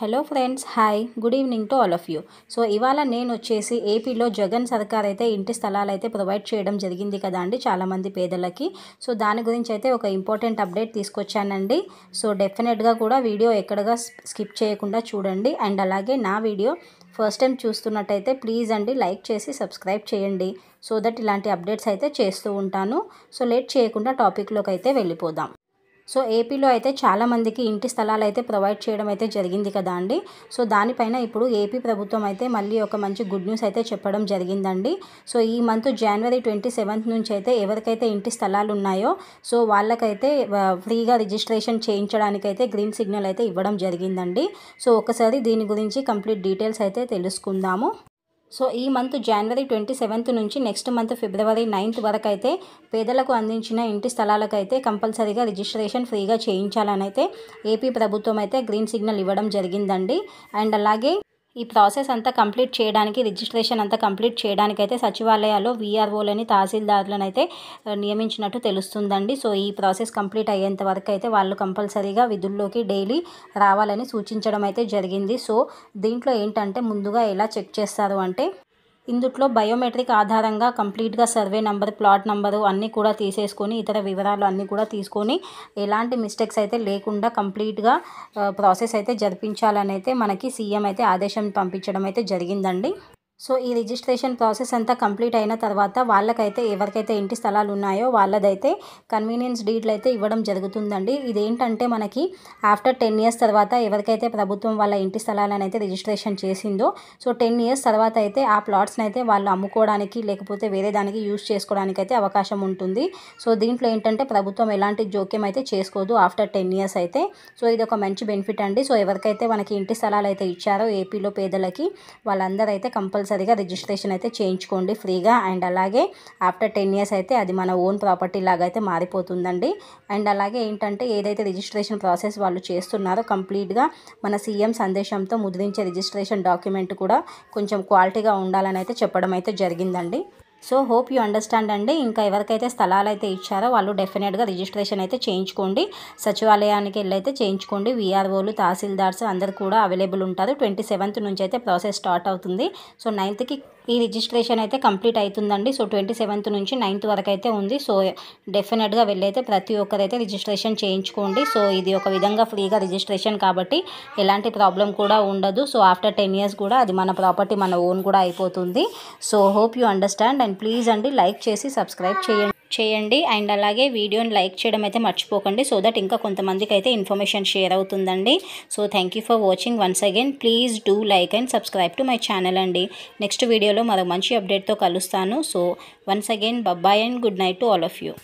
hello friends hi good evening to all of you so ఇవాళ నేను వచ్చేసి ఏపీలో జగన్ సర్కార్ అయితే ఇంటి స్థలాలు అయితే ప్రొవైడ్ చేయడం జరిగింది కదా అండి చాలామంది పేదలకి సో దాని గురించి అయితే ఒక ఇంపార్టెంట్ అప్డేట్ తీసుకొచ్చానండి సో డెఫినెట్గా కూడా వీడియో ఎక్కడగా స్కిప్ చేయకుండా చూడండి అండ్ అలాగే నా వీడియో ఫస్ట్ టైం చూస్తున్నట్టయితే ప్లీజ్ అండి లైక్ చేసి సబ్స్క్రైబ్ చేయండి సో దట్ ఇలాంటి అప్డేట్స్ అయితే చేస్తూ ఉంటాను సో లేట్ చేయకుండా టాపిక్లోకి అయితే వెళ్ళిపోదాం సో ఏపీలో అయితే చాలామందికి ఇంటి స్థలాలు అయితే ప్రొవైడ్ చేయడం అయితే జరిగింది కదా అండి సో దానిపైన ఇప్పుడు ఏపీ ప్రభుత్వం అయితే మళ్ళీ ఒక మంచి గుడ్ న్యూస్ అయితే చెప్పడం జరిగిందండి సో ఈ మంత్ జనవరి ట్వంటీ సెవెంత్ నుంచి అయితే ఎవరికైతే ఇంటి స్థలాలు ఉన్నాయో సో వాళ్ళకైతే ఫ్రీగా రిజిస్ట్రేషన్ చేయించడానికైతే గ్రీన్ సిగ్నల్ అయితే ఇవ్వడం జరిగిందండి సో ఒకసారి దీని గురించి కంప్లీట్ డీటెయిల్స్ అయితే తెలుసుకుందాము సో ఈ మంత్ జనవరి ట్వంటీ సెవెంత్ నుంచి నెక్స్ట్ మంత్ ఫిబ్రవరి నైన్త్ వరకు అయితే పేదలకు అందించిన ఇంటి స్థలాలకు అయితే కంపల్సరీగా రిజిస్ట్రేషన్ ఫ్రీగా చేయించాలని అయితే ఏపీ ప్రభుత్వం అయితే గ్రీన్ సిగ్నల్ ఇవ్వడం జరిగిందండి అండ్ అలాగే ఈ ప్రాసెస్ అంతా కంప్లీట్ చేయడానికి రిజిస్ట్రేషన్ అంతా కంప్లీట్ చేయడానికి అయితే సచివాలయాల్లో వీఆర్ఓలని తహసీల్దారులను అయితే నియమించినట్టు తెలుస్తుందండి సో ఈ ప్రాసెస్ కంప్లీట్ అయ్యేంత వరకు అయితే వాళ్ళు కంపల్సరీగా విధుల్లోకి డైలీ రావాలని సూచించడం అయితే జరిగింది సో దీంట్లో ఏంటంటే ముందుగా ఎలా చెక్ చేస్తారు అంటే ఇందుట్లో బయోమెట్రిక్ ఆధారంగా కంప్లీట్గా సర్వే నంబర్ ప్లాట్ నెంబరు అన్నీ కూడా తీసేసుకొని ఇతర వివరాలు అన్నీ కూడా తీసుకొని ఎలాంటి మిస్టేక్స్ అయితే లేకుండా కంప్లీట్గా ప్రాసెస్ అయితే జరిపించాలని అయితే మనకి సీఎం అయితే ఆదేశం పంపించడం అయితే జరిగిందండి సో ఈ రిజిస్ట్రేషన్ ప్రాసెస్ అంతా కంప్లీట్ అయిన తర్వాత వాళ్ళకైతే ఎవరికైతే ఇంటి స్థలాలు ఉన్నాయో వాళ్ళదైతే కన్వీనియన్స్ డీడ్లు అయితే ఇవ్వడం జరుగుతుందండి ఇదేంటంటే మనకి ఆఫ్టర్ టెన్ ఇయర్స్ తర్వాత ఎవరికైతే ప్రభుత్వం వాళ్ళ ఇంటి స్థలాలను అయితే రిజిస్ట్రేషన్ చేసిందో సో టెన్ ఇయర్స్ తర్వాత అయితే ఆ ప్లాట్స్ని అయితే వాళ్ళు అమ్ముకోవడానికి లేకపోతే వేరే దానికి యూజ్ చేసుకోవడానికి అయితే అవకాశం ఉంటుంది సో దీంట్లో ఏంటంటే ప్రభుత్వం ఎలాంటి జోక్యం అయితే చేసుకోదు ఆఫ్టర్ టెన్ ఇయర్స్ అయితే సో ఇది ఒక మంచి బెనిఫిట్ అండి సో ఎవరికైతే మనకి ఇంటి స్థలాలు అయితే ఇచ్చారో ఏపీలో పేదలకి వాళ్ళందరూ అయితే కంపల్సరీ కంపల్సరీగా రిజిస్ట్రేషన్ అయితే చేయించుకోండి ఫ్రీగా అండ్ అలాగే ఆఫ్టర్ టెన్ ఇయర్స్ అయితే అది మన ఓన్ ప్రాపర్టీ లాగా అయితే మారిపోతుందండి అండ్ అలాగే ఏంటంటే ఏదైతే రిజిస్ట్రేషన్ ప్రాసెస్ వాళ్ళు చేస్తున్నారో కంప్లీట్గా మన సీఎం సందేశంతో ముద్రించే రిజిస్ట్రేషన్ డాక్యుమెంట్ కూడా కొంచెం క్వాలిటీగా ఉండాలని అయితే చెప్పడం అయితే జరిగిందండి సో హోప్ యూ అండర్స్టాండ్ అండి ఇంకా ఎవరికైతే స్థలాలు అయితే ఇచ్చారో వాళ్ళు డెఫినెట్గా రిజిస్ట్రేషన్ అయితే చేయించుకోండి సచివాలయానికి వెళ్ళైతే చేయించుకోండి వీఆర్ఓలు తహసీల్దార్స్ అందరు కూడా అవైలబుల్ ఉంటారు ట్వంటీ సెవెంత్ నుంచి అయితే ప్రాసెస్ స్టార్ట్ అవుతుంది సో నైన్త్కి ఈ రిజిస్ట్రేషన్ అయితే కంప్లీట్ అవుతుందండి సో ట్వంటీ సెవెంత్ నుంచి నైన్త్ వరకు అయితే ఉంది సో డెఫినెట్గా వెళ్ళైతే ప్రతి ఒక్కరైతే రిజిస్ట్రేషన్ చేయించుకోండి సో ఇది ఒక విధంగా ఫ్రీగా రిజిస్ట్రేషన్ కాబట్టి ఎలాంటి ప్రాబ్లం కూడా ఉండదు సో ఆఫ్టర్ టెన్ ఇయర్స్ కూడా అది మన ప్రాపర్టీ మన ఓన్ కూడా అయిపోతుంది so hope you understand and please అండి లైక్ చేసి సబ్స్క్రైబ్ చేయండి చేయండి అండ్ అలాగే వీడియోని లైక్ చేయడం అయితే మర్చిపోకండి సో దట్ ఇంకా కొంతమందికి అయితే ఇన్ఫర్మేషన్ షేర్ అవుతుందండి so thank for watching once again please do like and subscribe to my channel అండి నెక్స్ట్ వీడియోలో మరో మంచి అప్డేట్తో కలుస్తాను so once again bye bye and good night to all of you